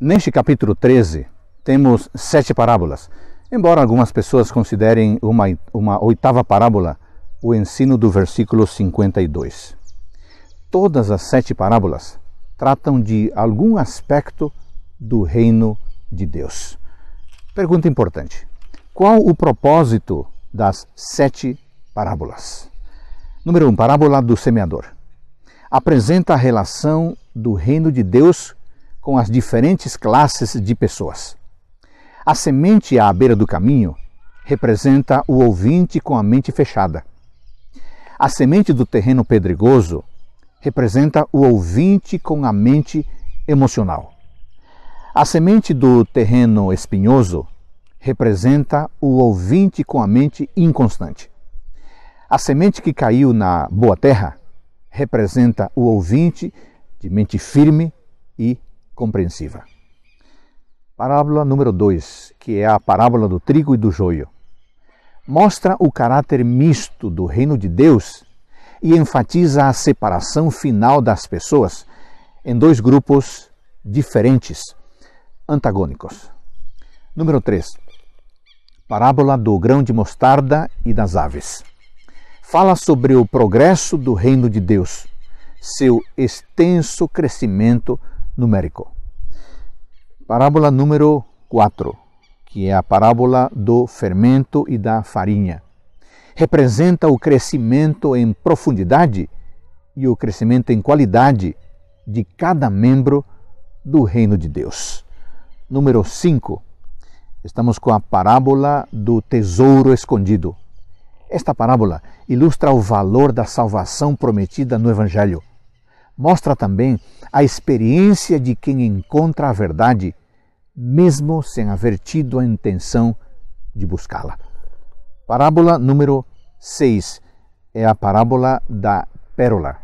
Neste capítulo 13, temos sete parábolas. Embora algumas pessoas considerem uma, uma oitava parábola o ensino do versículo 52. Todas as sete parábolas tratam de algum aspecto do reino de Deus. Pergunta importante: qual o propósito das sete parábolas? Número 1. Um, parábola do semeador. Apresenta a relação do reino de Deus com as diferentes classes de pessoas. A semente à beira do caminho representa o ouvinte com a mente fechada. A semente do terreno pedregoso representa o ouvinte com a mente emocional. A semente do terreno espinhoso representa o ouvinte com a mente inconstante. A semente que caiu na boa terra representa o ouvinte de mente firme e compreensiva. Parábola número 2, que é a parábola do trigo e do joio, mostra o caráter misto do reino de Deus e enfatiza a separação final das pessoas em dois grupos diferentes, antagônicos. Número 3. Parábola do grão de mostarda e das aves. Fala sobre o progresso do reino de Deus, seu extenso crescimento numérico. Parábola número 4, que é a parábola do fermento e da farinha, representa o crescimento em profundidade e o crescimento em qualidade de cada membro do reino de Deus. Número 5. Estamos com a parábola do tesouro escondido. Esta parábola ilustra o valor da salvação prometida no Evangelho mostra também a experiência de quem encontra a verdade, mesmo sem haver tido a intenção de buscá-la. Parábola número 6 é a parábola da pérola.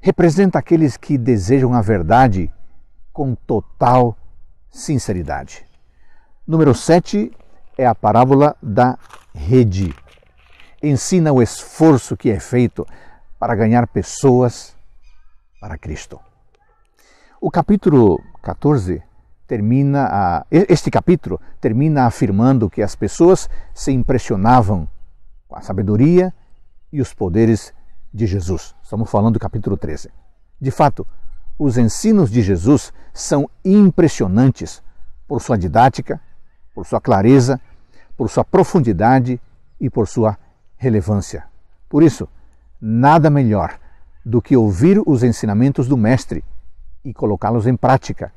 Representa aqueles que desejam a verdade com total sinceridade. Número 7 é a parábola da rede. Ensina o esforço que é feito para ganhar pessoas para Cristo. O capítulo 14 termina a, este capítulo termina afirmando que as pessoas se impressionavam com a sabedoria e os poderes de Jesus. Estamos falando do capítulo 13. De fato, os ensinos de Jesus são impressionantes por sua didática, por sua clareza, por sua profundidade e por sua relevância. Por isso, nada melhor do que ouvir os ensinamentos do Mestre e colocá-los em prática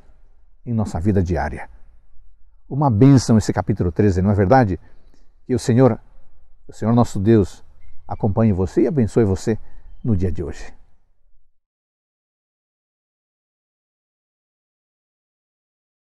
em nossa vida diária. Uma bênção esse capítulo 13, não é verdade? Que o Senhor, o Senhor nosso Deus, acompanhe você e abençoe você no dia de hoje.